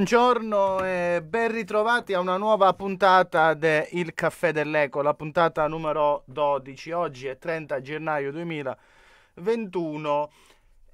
Buongiorno e ben ritrovati a una nuova puntata di Il Caffè dell'Eco, la puntata numero 12. Oggi è 30 gennaio 2021.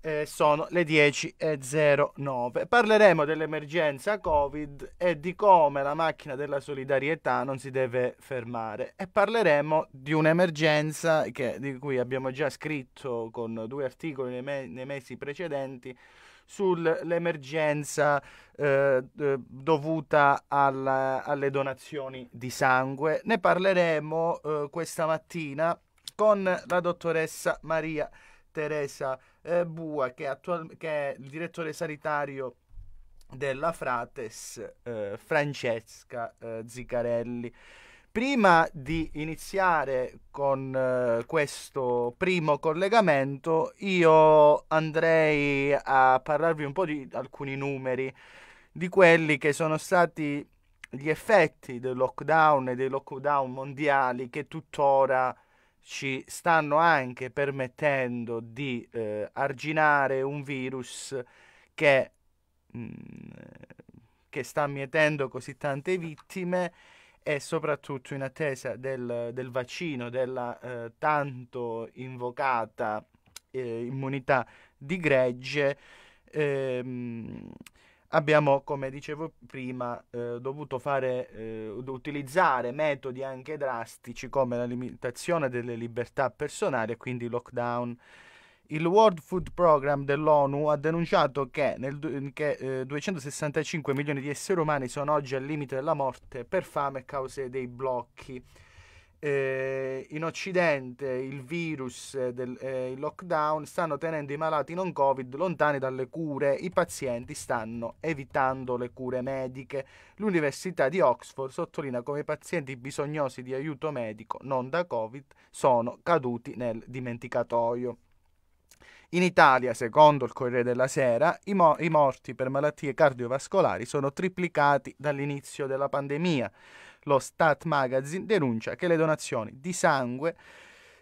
Eh, sono le 10.09. Parleremo dell'emergenza Covid e di come la macchina della solidarietà non si deve fermare e parleremo di un'emergenza che, di cui abbiamo già scritto con due articoli nei, me- nei mesi precedenti sull'emergenza eh, dovuta alla, alle donazioni di sangue. Ne parleremo eh, questa mattina con la dottoressa Maria. Teresa eh, Bua, che è, attual- che è il direttore sanitario della Frates eh, Francesca eh, Zicarelli. Prima di iniziare con eh, questo primo collegamento, io andrei a parlarvi un po' di alcuni numeri, di quelli che sono stati gli effetti del lockdown e dei lockdown mondiali che tuttora ci stanno anche permettendo di eh, arginare un virus che, mh, mm, che, sta mietendo così tante vittime e soprattutto in attesa del, del vaccino, della eh, tanto invocata eh, immunità di gregge, ehm, abbiamo, come dicevo prima, eh, dovuto fare, eh, utilizzare metodi anche drastici come la limitazione delle libertà personali e quindi lockdown. Il World Food Program dell'ONU ha denunciato che, nel, che eh, 265 milioni di esseri umani sono oggi al limite della morte per fame a causa dei blocchi eh, in Occidente il virus e eh, eh, il lockdown stanno tenendo i malati non Covid lontani dalle cure, i pazienti stanno evitando le cure mediche. L'Università di Oxford sottolinea come i pazienti bisognosi di aiuto medico non da Covid sono caduti nel dimenticatoio. In Italia, secondo il Corriere della Sera, i, mo- i morti per malattie cardiovascolari sono triplicati dall'inizio della pandemia lo Stat Magazine denuncia che le donazioni di sangue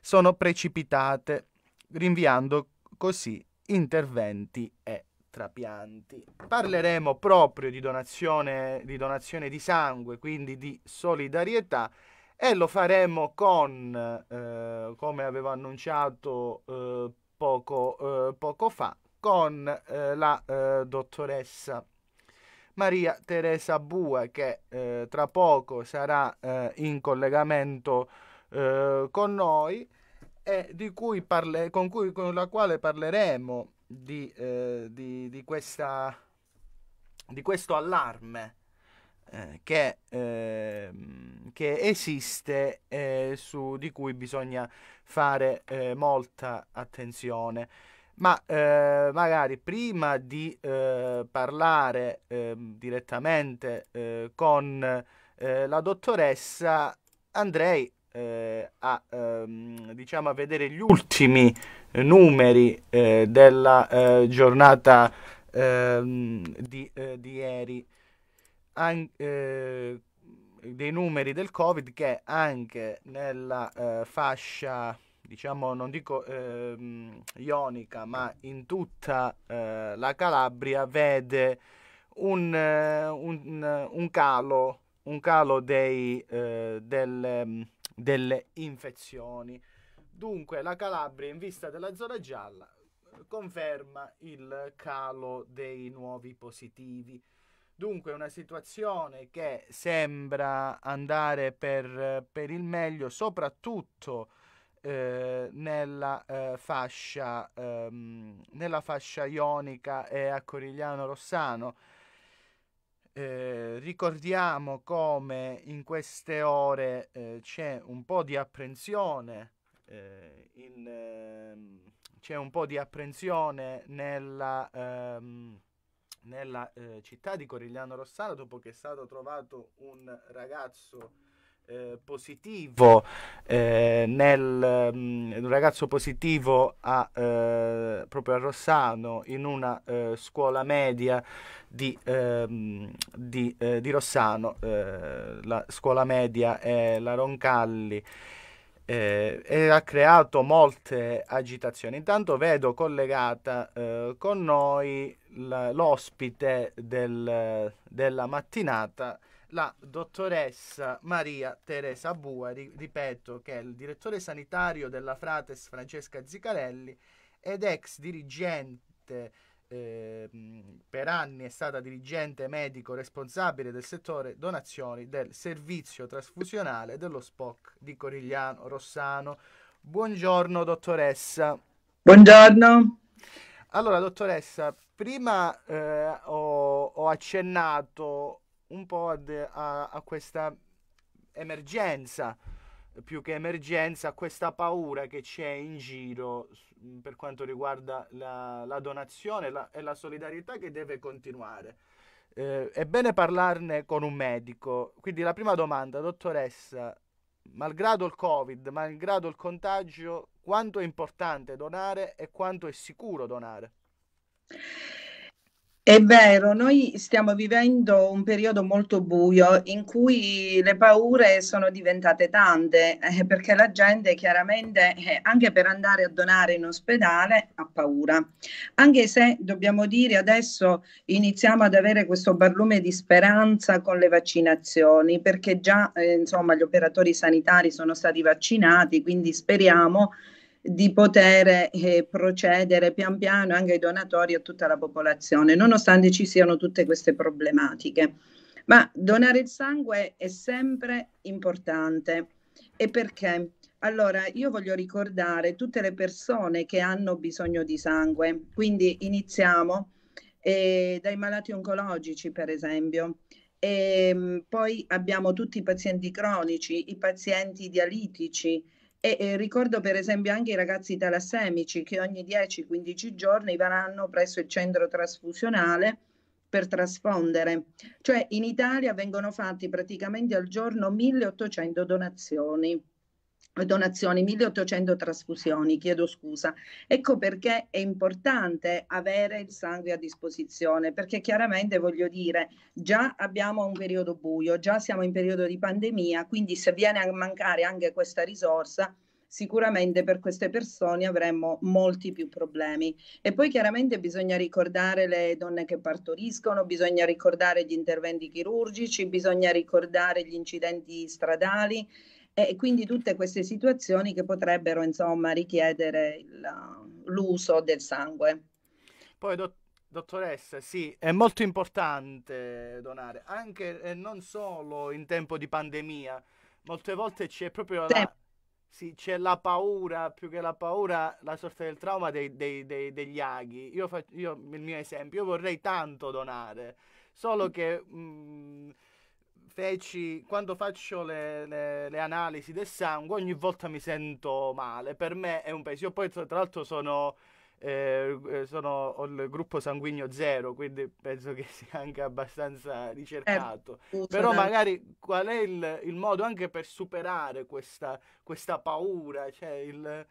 sono precipitate, rinviando così interventi e trapianti. Parleremo proprio di donazione, di donazione di sangue, quindi di solidarietà e lo faremo con, eh, come avevo annunciato eh, poco, eh, poco, fa, con eh, la eh, dottoressa Maria Teresa Bue che eh, tra poco sarà eh, in collegamento eh, con noi e cui parle- con, cui, con, la quale parleremo di, eh, di, di, questa, di questo allarme eh, che, ehm, che, esiste e eh, di cui bisogna fare molta attenzione ma eh, magari prima di eh, parlare ehm, eh, direttamente con eh, la dottoressa andrei eh, a, ehm, diciamo a vedere gli ultimi eh, numeri della giornata ehm, di, di, ieri An- dei numeri del covid che anche nella fascia diciamo non dico eh, ionica, ma in tutta eh, la Calabria vede un, eh, un, un, calo, un calo dei, eh, delle, ehm, delle infezioni. Dunque la Calabria in vista della zona gialla conferma il calo dei nuovi positivi. Dunque una situazione che sembra andare per, per il meglio, soprattutto eh, nella, eh, fascia, ehm, nella, fascia, ionica e a Corigliano Rossano. Eh, ricordiamo come in queste ore eh, c'è un po' di apprensione eh, in, ehm, c'è un po' di apprensione nella, ehm, nella eh, città di Corigliano Rossano dopo che è stato trovato un ragazzo eh, positivo eh, nel um, un ragazzo positivo a, eh, proprio a Rossano in una eh, scuola media di, ehm, di, eh, di Rossano la scuola media è la Roncalli e ha creato molte agitazioni. Intanto vedo collegata con noi l'ospite del, della mattinata, la dottoressa Maria Teresa Buari, ripeto che è il direttore sanitario della Frates Francesca Zicarelli ed ex dirigente eh, per anni è stata dirigente medico responsabile del settore donazioni del servizio trasfusionale dello SPOC di Corigliano Rossano. Buongiorno dottoressa. Buongiorno. Allora dottoressa, prima eh, ho, ho accennato un po' ad, a, a questa emergenza, più che emergenza, a questa paura che c'è in giro per quanto riguarda la, la donazione la, e la solidarietà che deve continuare. Eh, è bene parlarne con un medico. Quindi la prima domanda, dottoressa, malgrado il Covid, malgrado il contagio, quanto è importante donare e quanto è sicuro donare? È vero, noi stiamo vivendo un periodo molto buio in cui le paure sono diventate tante, eh, perché la gente chiaramente eh, anche per andare a donare in ospedale ha paura. Anche se dobbiamo dire adesso iniziamo ad avere questo barlume di speranza con le vaccinazioni, perché già eh, insomma, gli operatori sanitari sono stati vaccinati, quindi speriamo di poter eh, procedere pian piano anche ai donatori e a tutta la popolazione, nonostante ci siano tutte queste problematiche. Ma donare il sangue è sempre importante. E perché? Allora, io voglio ricordare tutte le persone che hanno bisogno di sangue, quindi iniziamo eh, dai malati oncologici, per esempio. E, ehm, poi abbiamo tutti i pazienti cronici, i pazienti dialitici, e, e ricordo per esempio anche i ragazzi talassemici che ogni 10-15 giorni vanno presso il centro trasfusionale per trasfondere. Cioè in Italia vengono fatti praticamente al giorno 1800 donazioni donazioni, 1800 trasfusioni, chiedo scusa. Ecco perché è importante avere il sangue a disposizione, perché chiaramente voglio dire, già abbiamo un periodo buio, già siamo in periodo di pandemia, quindi se viene a mancare anche questa risorsa, sicuramente per queste persone avremmo molti più problemi. E poi chiaramente bisogna ricordare le donne che partoriscono, bisogna ricordare gli interventi chirurgici, bisogna ricordare gli incidenti stradali e quindi tutte queste situazioni che potrebbero insomma richiedere il, um, l'uso del sangue. Poi dott- Dottoressa, sì, è molto importante donare, anche e eh, non solo in tempo di pandemia, molte volte c'è proprio la, sì, c'è la paura, più che la paura, la sorte del trauma dei, dei, dei, degli aghi. Io faccio io, il mio esempio, io vorrei tanto donare, solo mm. che mh, mm, feci, quando faccio le, le, le, analisi del sangue, ogni volta mi sento male. Per me è un peso. Io poi, tra, l'altro, sono, eh, eh, sono, ho il gruppo sanguigno zero, quindi penso che sia anche abbastanza ricercato. Eh, Però, magari, qual è il, il, modo anche per superare questa, questa paura? Cioè, il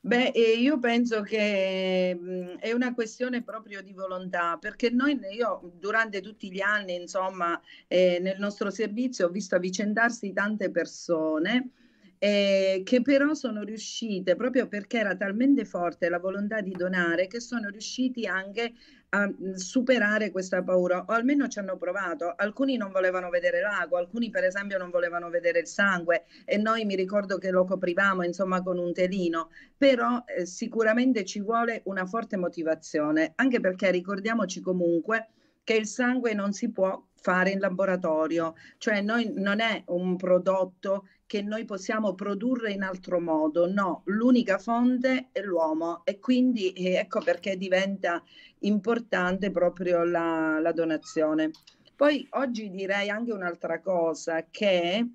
Beh, io penso che mhmm, è una questione proprio di volontà, perché noi, io durante tutti gli anni, insomma, eh, nel nostro servizio ho visto avvicendarsi tante persone eh, che però sono riuscite, proprio perché era talmente forte la volontà di donare, che sono riusciti anche a superare questa paura, o almeno ci hanno provato. Alcuni non volevano vedere l'ago, alcuni per esempio non volevano vedere il sangue e noi mi ricordo che lo coprivamo insomma con un telino, però eh, sicuramente ci vuole una forte motivazione, anche perché ricordiamoci comunque che il sangue non si può fare in laboratorio, cioè noi non è un prodotto che noi possiamo produrre in altro modo, no, l'unica fonte è l'uomo e quindi eh, ecco perché diventa importante proprio la, la donazione. Poi oggi direi anche un'altra cosa che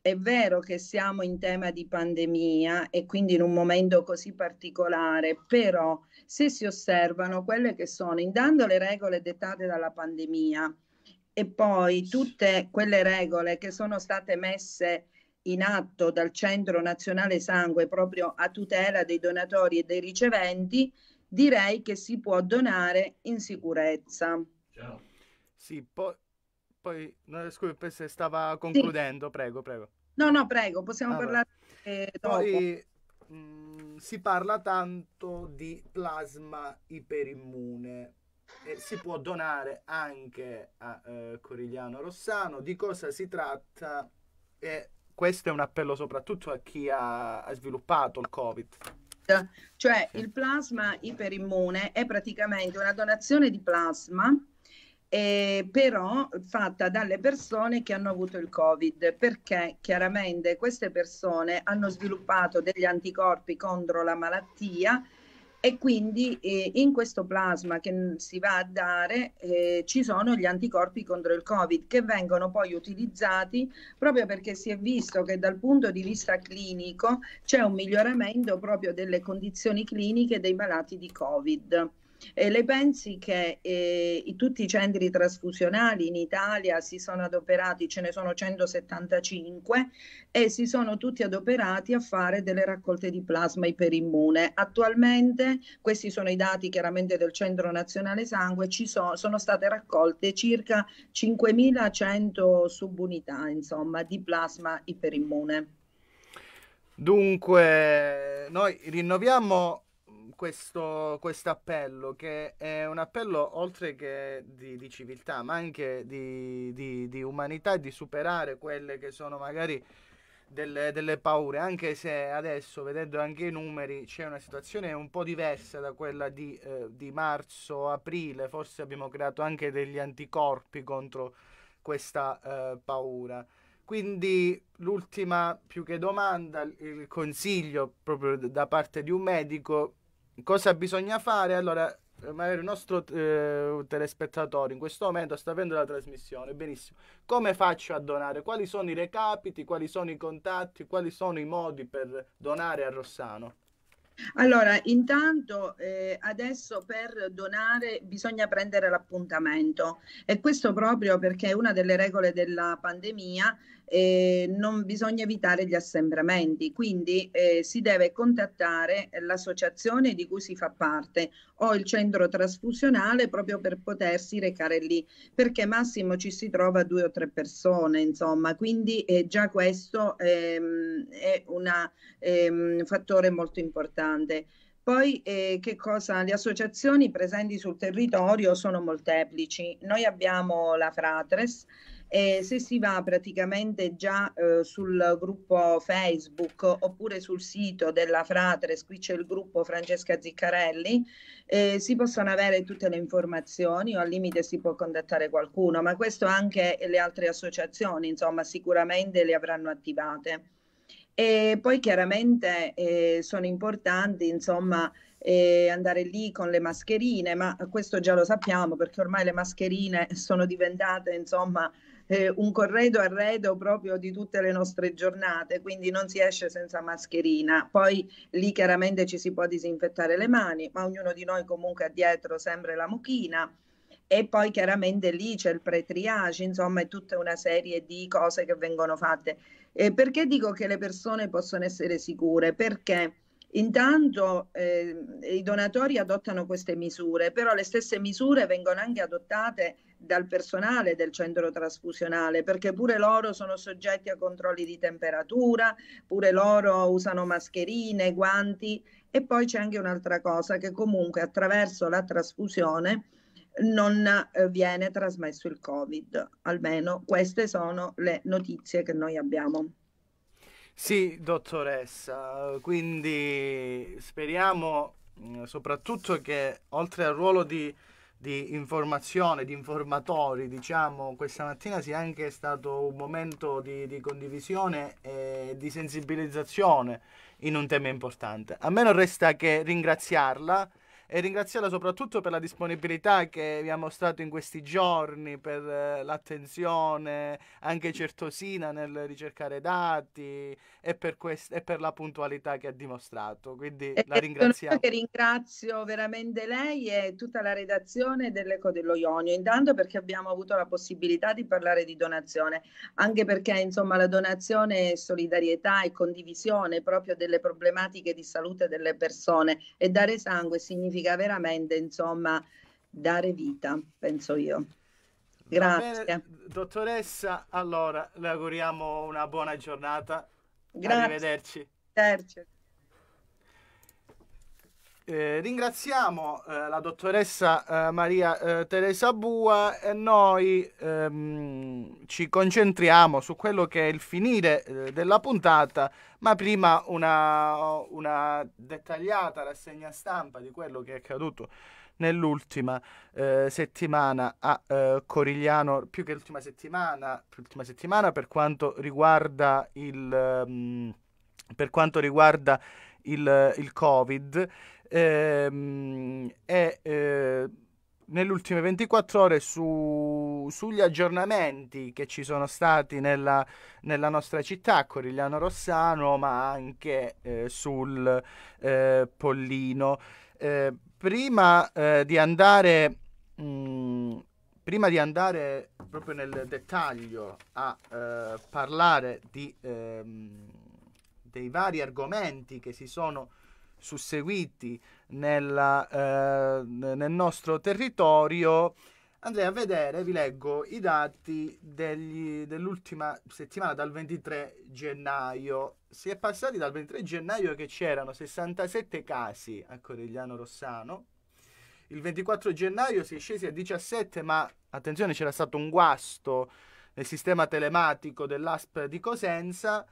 è vero che siamo in tema di pandemia e quindi in un momento così particolare, però se si osservano quelle che sono intanto le regole dettate dalla pandemia e poi tutte quelle regole che sono state messe in atto dal Centro Nazionale Sangue proprio a tutela dei donatori e dei riceventi, direi che si può donare in sicurezza. Ciao. Sì, poi, poi no, scusa se stava concludendo, sì. prego, prego. No, no, prego, possiamo ah, parlare eh, Poi mh, mm, si parla tanto di plasma iperimmune. E si può donare anche a eh, Corigliano Rossano. Di cosa si tratta e questo è un appello soprattutto a chi ha, ha sviluppato il Covid. Cioè il plasma iperimmune è praticamente una donazione di plasma eh, però fatta dalle persone che hanno avuto il Covid, perché chiaramente queste persone hanno sviluppato degli anticorpi contro la malattia e quindi eh, in questo plasma che si va a dare eh, ci sono gli anticorpi contro il Covid che vengono poi utilizzati proprio perché si è visto che dal punto di vista clinico c'è un miglioramento proprio delle condizioni cliniche dei malati di Covid. E lei pensi che eh, tutti i centri trasfusionali in Italia si sono adoperati, ce ne sono 175, e si sono tutti adoperati a fare delle raccolte di plasma iperimmune. Attualmente, questi sono i dati chiaramente del Centro Nazionale Sangue, ci so, sono state raccolte circa 5.100 subunità insomma, di plasma iperimmune. Dunque, noi rinnoviamo questo, questo appello, che è un appello oltre che di, di civiltà, ma anche di, di, di umanità e di superare quelle che sono magari delle, delle, paure, anche se adesso, vedendo anche i numeri, c'è una situazione un po' diversa da quella di, eh, di marzo, aprile, forse abbiamo creato anche degli anticorpi contro questa eh, paura. Quindi l'ultima più che domanda, il consiglio proprio da parte di un medico cosa bisogna fare? Allora, magari il nostro eh, telespettatore in questo momento sta avendo la trasmissione, benissimo. Come faccio a donare? Quali sono i recapiti? Quali sono i contatti? Quali sono i modi per donare a Rossano? Allora, intanto eh, adesso per donare bisogna prendere l'appuntamento e questo proprio perché una delle regole della pandemia eh, non bisogna evitare gli assembramenti, quindi eh, si deve contattare l'associazione di cui si fa parte o il centro trasfusionale proprio per potersi recare lì, perché massimo ci si trova due o tre persone, insomma, quindi eh, già questo ehm, è una, un ehm, fattore molto importante. Poi eh, che cosa? Le associazioni presenti sul territorio sono molteplici. Noi abbiamo la Fratres, e se si va praticamente già eh, sul gruppo Facebook oppure sul sito della Fratres, qui c'è il gruppo Francesca Ziccarelli, eh, si possono avere tutte le informazioni o al limite si può contattare qualcuno, ma questo anche le altre associazioni, insomma, sicuramente le avranno attivate. E poi chiaramente eh, sono importanti, insomma, eh, andare lì con le mascherine, ma questo già lo sappiamo perché ormai le mascherine sono diventate, insomma, eh, un corredo arredo proprio di tutte le nostre giornate, quindi non si esce senza mascherina. Poi lì chiaramente ci si può disinfettare le mani, ma ognuno di noi comunque ha dietro sempre la mucchina e poi chiaramente lì c'è il pre-triage, insomma, è tutta una serie di cose che vengono fatte. Eh, perché dico che le persone possono essere sicure? Perché Intanto eh, i donatori adottano queste misure, però le stesse misure vengono anche adottate dal personale del centro trasfusionale, perché pure loro sono soggetti a controlli di temperatura, pure loro usano mascherine, guanti e poi c'è anche un'altra cosa che comunque attraverso la trasfusione non eh, viene trasmesso il Covid, almeno queste sono le notizie che noi abbiamo. Sì, dottoressa, quindi speriamo mm, soprattutto che oltre al ruolo di, di informazione, di informatori, diciamo, questa mattina sia anche stato un momento di, di, condivisione e di sensibilizzazione in un tema importante. A me non resta che ringraziarla e ringraziarla soprattutto per la disponibilità che vi ha mostrato in questi giorni, per eh, l'attenzione anche certosina nel ricercare dati e per, quest- e per la puntualità che ha dimostrato. Quindi e la ringraziamo. Io ringrazio veramente lei e tutta la redazione dell'Eco dello Ionio, intanto perché abbiamo avuto la possibilità di parlare di donazione, anche perché insomma la donazione è solidarietà e condivisione proprio delle problematiche di salute delle persone e dare sangue significa significa veramente, insomma, dare vita, penso io. Grazie. Bene, dottoressa, allora le auguriamo una buona giornata. Grazie. Arrivederci. Tercio. Eh, ringraziamo eh, la dottoressa eh, Maria eh, Teresa Bua e noi ehm, ci concentriamo su quello che è il finire eh, della puntata, ma prima una, una, dettagliata rassegna stampa di quello che è accaduto nell'ultima settimana a Corigliano, più che l'ultima settimana, l'ultima settimana per quanto riguarda il, mh, ehm, per quanto riguarda il, il Covid. Ehm, e eh, nelle ultime 24 ore su, sugli aggiornamenti che ci sono stati nella, nella nostra città, Corigliano Rossano, ma anche eh, sul eh, Pollino. Eh, prima eh, di andare... Mh, mm, prima di andare proprio nel dettaglio a eh, parlare di, ehm, dei vari argomenti che si sono susseguiti nella, eh, nel nostro territorio, andrei a vedere, vi leggo i dati degli, dell'ultima settimana, dal 23 gennaio. Si è passati dal 23 gennaio che c'erano 67 casi a Corigliano Rossano, il 24 gennaio si è scesi a 17, ma attenzione c'era stato un guasto nel sistema telematico dell'ASP di Cosenza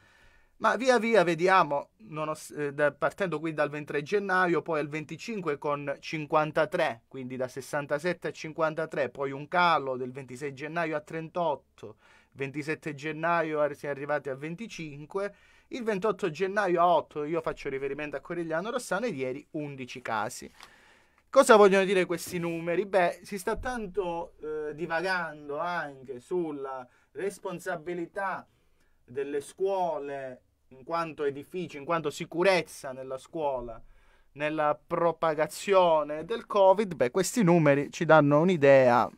ma via via vediamo, os- eh, partendo qui dal 23 gennaio, poi al 25 con 53, quindi da 67 a 53, poi un calo del 26 gennaio a 38, 27 gennaio si è arrivati a 25, il 28 gennaio a 8, io faccio riferimento a Corigliano Rossano, e ieri 11 casi. Cosa vogliono dire questi numeri? Beh, si sta tanto eh, divagando anche sulla responsabilità delle scuole in quanto edifici, in quanto sicurezza nella scuola, nella propagazione del Covid, beh, questi numeri ci danno un'idea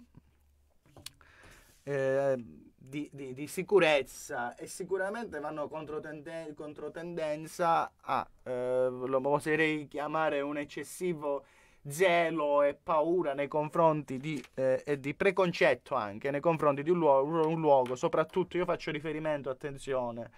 eh, di, di, di, sicurezza e sicuramente vanno contro, tenden- contro tendenza a, eh, lo potrei chiamare un eccessivo zelo e paura nei confronti di, eh, e di preconcetto anche nei confronti di un luogo, un luogo, soprattutto io faccio riferimento, attenzione,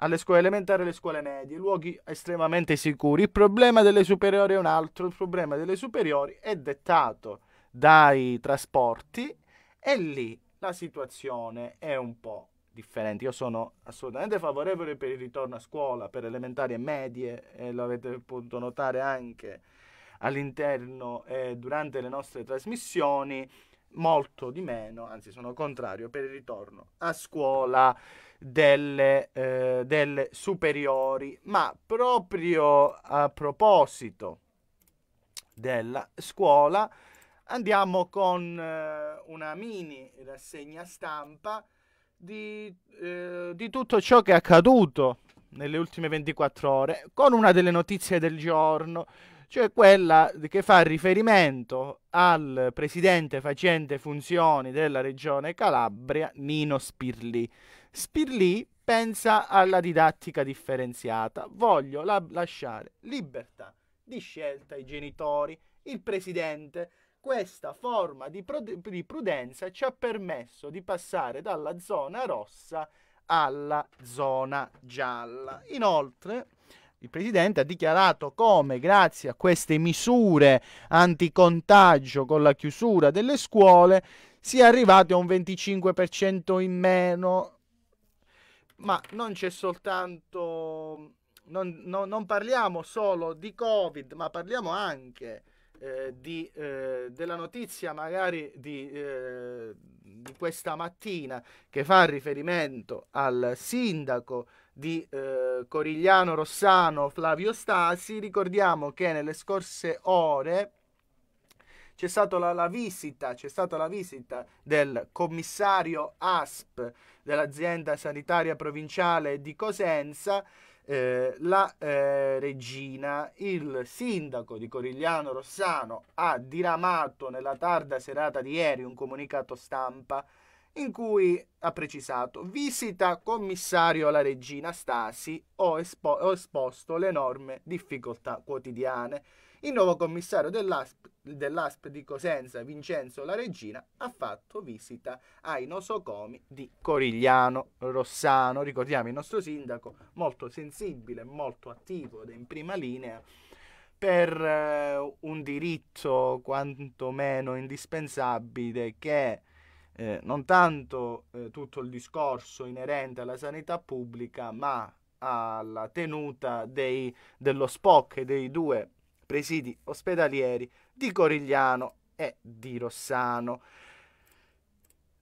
alle scuole elementari e alle scuole medie, luoghi estremamente sicuri. Il problema delle superiori è un altro, il problema delle superiori è dettato dai trasporti e lì la situazione è un po' differente. Io sono assolutamente favorevole per il ritorno a scuola, per elementari e medie, e lo avete potuto notare anche all'interno e eh, durante le nostre trasmissioni, molto di meno, anzi sono contrario per il ritorno a scuola delle, eh, delle superiori, ma proprio a proposito della scuola andiamo con eh, una mini rassegna stampa di, eh, di tutto ciò che è accaduto nelle ultime 24 ore con una delle notizie del giorno cioè quella che fa riferimento al presidente facente funzioni della regione Calabria, Nino Spirli. Spirli pensa alla didattica differenziata. Voglio la- lasciare libertà di scelta ai genitori, il presidente. Questa forma di, prud- di prudenza ci ha permesso di passare dalla zona rossa alla zona gialla. Inoltre, il Presidente ha dichiarato come grazie a queste misure anticontagio con la chiusura delle scuole si è arrivati a un 25% in meno ma non c'è soltanto, non, no, non parliamo solo di Covid, ma parliamo anche eh, di, eh, della notizia magari di, eh, di, questa mattina che fa riferimento al sindaco di eh, Corigliano Rossano Flavio Stasi, ricordiamo che nelle scorse ore c'è stata la, la visita, c'è stata la visita del commissario ASP dell'azienda sanitaria provinciale di Cosenza, eh, la eh, regina, il sindaco di Corigliano Rossano ha diramato nella tarda serata di ieri un comunicato stampa in cui ha precisato visita commissario alla regina Stasi ho, espo ho esposto le enorme difficoltà quotidiane il nuovo commissario dell'ASP, dell'ASP di Cosenza, Vincenzo La Regina, ha fatto visita ai nosocomi di Corigliano Rossano. Ricordiamo il nostro sindaco molto sensibile, molto attivo ed in prima linea per eh, un diritto quantomeno indispensabile che eh, non tanto eh, tutto il discorso inerente alla sanità pubblica, ma alla tenuta dei, dello SPOC e dei due presidi ospedalieri di Corigliano e di Rossano.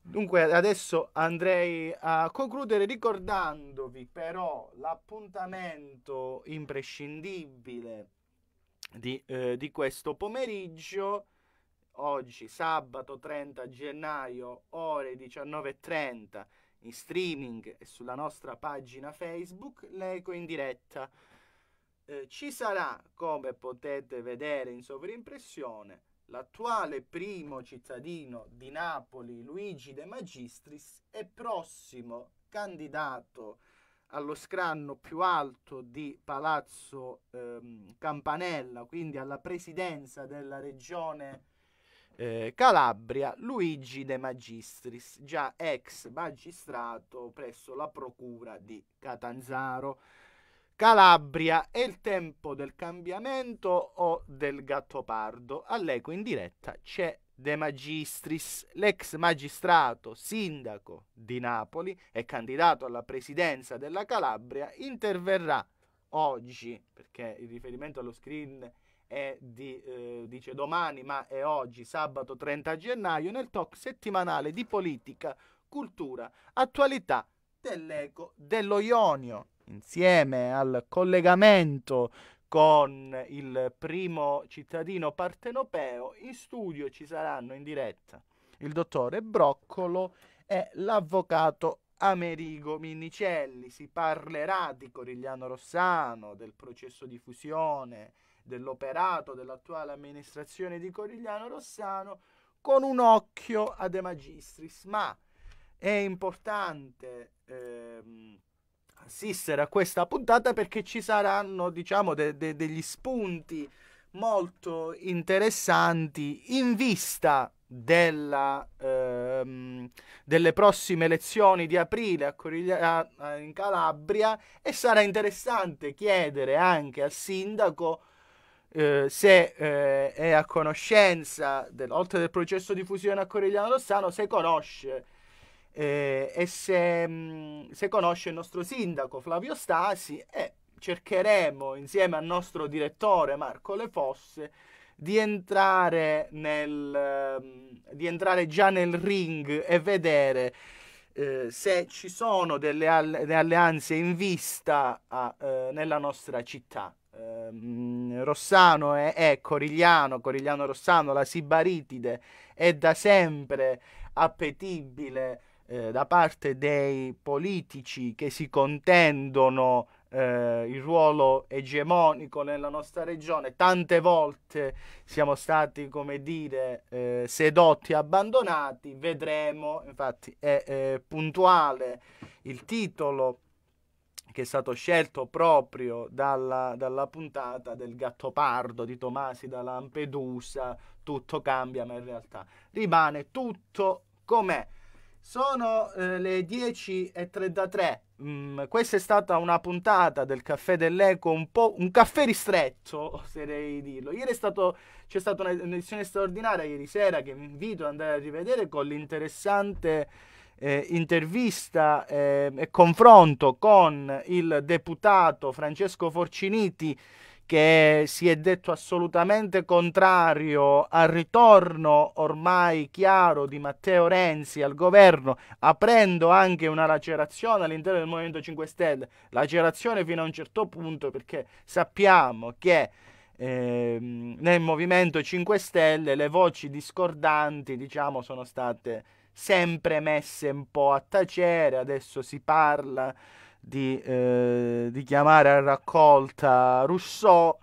Dunque adesso andrei a concludere ricordandovi però l'appuntamento imprescindibile di, eh, di questo pomeriggio oggi sabato 30 gennaio ore 19.30 in streaming e sulla nostra pagina Facebook l'eco in diretta eh, ci sarà, come potete vedere in sovrimpressione, l'attuale primo cittadino di Napoli, Luigi De Magistris, e prossimo candidato allo scranno più alto di Palazzo ehm, Campanella, quindi alla presidenza della regione eh, Calabria, Luigi De Magistris, già ex magistrato presso la procura di Catanzaro. Calabria. È il tempo del cambiamento o del Gattopardo? All'eco in diretta c'è De Magistris, l'ex magistrato, sindaco di Napoli e candidato alla presidenza della Calabria, interverrà oggi, perché il riferimento allo screen è di, eh, dice domani, ma è oggi, sabato 30 gennaio, nel talk settimanale di politica, cultura, attualità dell'eco dello Ionio insieme al collegamento con il primo cittadino partenopeo, in studio ci saranno in diretta il dottore Broccolo e l'avvocato Amerigo Minicelli. Si parlerà di Corigliano Rossano, del processo di fusione, dell'operato dell'attuale amministrazione di Corigliano Rossano con un occhio a De Magistris, ma è importante ehm, assistere a questa puntata perché ci saranno, diciamo, de- de- degli spunti molto interessanti in vista della, ehm, delle prossime elezioni di aprile a Coriglia, a, in Calabria e sarà interessante chiedere anche al sindaco eh, se eh, è a conoscenza, del, oltre del processo di fusione a Corigliano Rossano, se conosce eh, e se, mm, se, conosce il nostro sindaco Flavio Stasi eh, cercheremo insieme al nostro direttore Marco Le Fosse di entrare, nel, mm, di entrare già nel ring e vedere eh, se ci sono delle, alleanze in vista a, eh, nella nostra città. Ehm, Rossano è, è, Corigliano, Corigliano Rossano, la Sibaritide è da sempre appetibile eh, da parte dei politici che si contendono eh, il ruolo egemonico nella nostra regione, tante volte siamo stati, come dire, eh, sedotti, abbandonati, vedremo, infatti è, è eh, puntuale il titolo che è stato scelto proprio dalla, dalla puntata del Gattopardo di Tomasi da Lampedusa, tutto cambia, ma in realtà rimane tutto com'è. Sono eh, le 10.33. Mm, questa è stata una puntata del caffè dell'eco, un po' un caffè ristretto, oserei dirlo. Ieri stato, c'è stata un'edizione straordinaria, ieri sera, che vi invito ad andare a rivedere con l'interessante eh, intervista eh, e confronto con il deputato Francesco Forciniti che si è detto assolutamente contrario al ritorno ormai chiaro di Matteo Renzi al governo, aprendo anche una lacerazione all'interno del Movimento 5 Stelle, lacerazione fino a un certo punto perché sappiamo che eh, nel Movimento 5 Stelle le voci discordanti diciamo sono state sempre messe un po' a tacere, adesso si parla di, eh, di chiamare a raccolta Rousseau,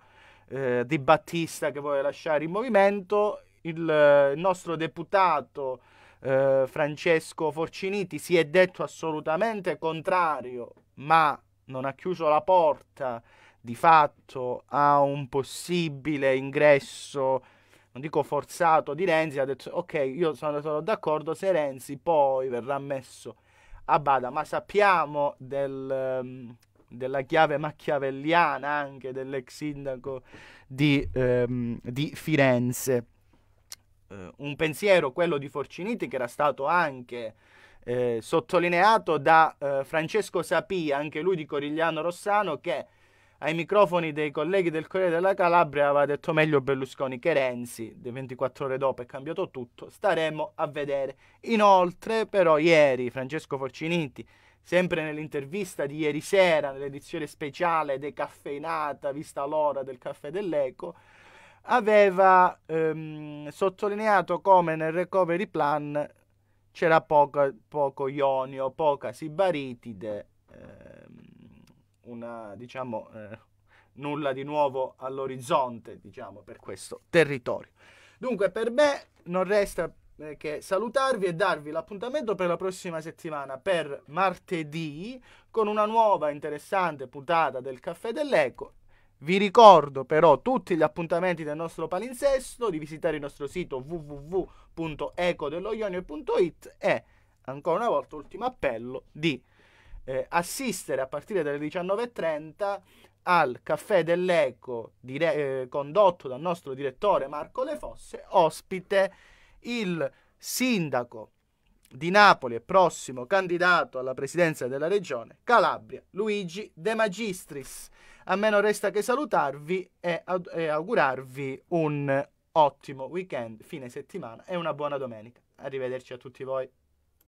eh, Di Battista che vuole lasciare il movimento, il, il nostro deputato eh, Francesco Forciniti si è detto assolutamente contrario, ma non ha chiuso la porta di fatto a un possibile ingresso non dico forzato di Renzi, ha detto ok, io sono, sono d'accordo se Renzi poi verrà messo a ah, bada, ma sappiamo del, ehm, della chiave machiavelliana anche dell'ex sindaco di, ehm, di Firenze. Eh, un pensiero, quello di Forciniti, che era stato anche eh, sottolineato da eh, Francesco Sapì, anche lui di Corigliano Rossano, che ai microfoni dei colleghi del Corriere della Calabria aveva detto meglio Berlusconi che Renzi, 24 ore dopo è cambiato tutto, staremo a vedere. Inoltre però ieri Francesco Forciniti, sempre nell'intervista di ieri sera, nell'edizione speciale decaffeinata, vista l'ora del caffè dell'Eco, aveva ehm, sottolineato come nel recovery plan c'era poco, poco ionio, poca sibaritide. Eh, una, diciamo, eh, nulla di nuovo all'orizzonte, diciamo, per questo territorio. Dunque, per me non resta eh, che salutarvi e darvi l'appuntamento per la prossima settimana, per martedì, con una nuova interessante puntata del Caffè dell'Eco. Vi ricordo però tutti gli appuntamenti del nostro palinsesto, di visitare il nostro sito www.ecodelloionio.it e, ancora una volta, ultimo appello di eh, assistere a partire dalle 19.30 al Caffè dell'Eco dire- eh, condotto dal nostro direttore Marco Le Fosse, ospite il sindaco di Napoli e prossimo candidato alla presidenza della regione Calabria, Luigi De Magistris. A me non resta che salutarvi e, ad- e augurarvi un ottimo weekend, fine settimana e una buona domenica. Arrivederci a tutti voi.